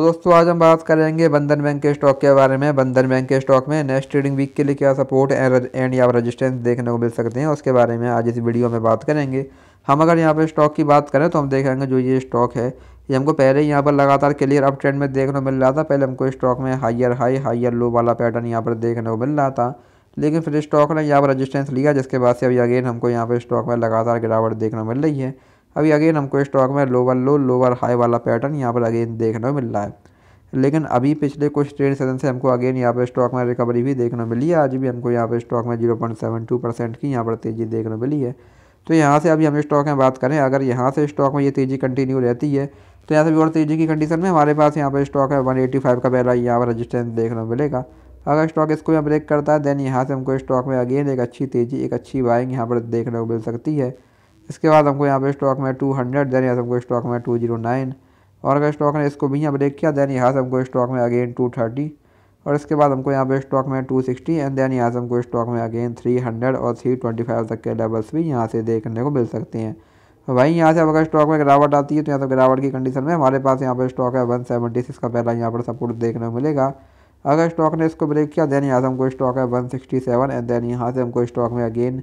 दोस्तों आज हम बात करेंगे बंधन बैंक के स्टॉक के बारे में बंधन बैंक के स्टॉक में नेक्स्ट ट्रेडिंग वीक के लिए क्या सपोर्ट एंड या रेजिस्टेंस देखने को मिल सकते हैं उसके बारे में आज इस वीडियो में बात करेंगे हम अगर यहाँ पर स्टॉक की बात करें तो हम देखेंगे जो ये स्टॉक है ये हमको पहले यहाँ पर लगातार क्लियर अप ट्रेंड में देखने को मिल रहा था पहले हमको स्टॉक में हाइयर हाई हाइयर लो वाला पैटर्न यहाँ पर देखने को मिल रहा था लेकिन फिर स्टॉक ने यहाँ पर रजिस्टेंस लिया जिसके बाद से अभी अगेन हमको यहाँ पर स्टॉक में लगातार गिरावट देखने को मिल रही है अभी अगेन हमको स्टॉक में लोअर लो लोअर हाई वाला पैटर्न यहाँ पर अगेन देखने को मिल रहा है लेकिन अभी पिछले कुछ ट्रेड सेशन से हमको अगेन यहाँ पर स्टॉक में रिकवरी भी देखने को मिली है आज भी हमको यहाँ पर स्टॉक में zero point seven two percent की यहाँ पर तेज़ी देखने को मिली है तो यहाँ से अभी हम स्टॉक में बात करें अगर यहाँ से स्टॉक में ये तेज़ी कंटिन्यू रहती है तो यहाँ से भी और तेज़ी की कंडीशन में हमारे पास यहाँ पर स्टॉक है वन एटी फाइव का पहला यहाँ पर रजिस्टेंस देखने को मिलेगा अगर स्टॉक इसको यहाँ ब्रेक करता है देन यहाँ से हमको स्टॉक में अगेन एक अच्छी तेज़ी एक अच्छी बाइंग यहाँ पर देखने को मिल सकती है इसके बाद हमको यहाँ पे स्टॉक में टू हंड्रेड देन यहाँ से हमको स्टॉक में टू जीरो नाइन और अगर स्टॉक ने इसको भी यहाँ ब्रेक किया देन यहाँ से हमको स्टॉक में अगेन टू थर्टी और इसके बाद हमको यहाँ पे स्टॉक में टू सिक्सटी एंड देन यहाँ से हमको स्टॉक में अगेन थ्री हंड्रेड और थ्री ट्वेंटी फाइव तक के लेवल्स भी यहाँ से देखने को मिल सकते हैं वहीं तो यहाँ से अगर स्टॉक में गिरावट आती है तो यहाँ से गिरावट की कंडीशन में हमारे पास यहाँ पर स्टॉक है वन सेवेंटी सिक्स का पहला यहाँ पर सपोर्ट देखने को मिलेगा अगर स्टॉक ने इसको ब्रेक किया देन यहाँ से हमको स्टॉक है one sixty seven and then यहाँ से हमको स्टॉक में अगेन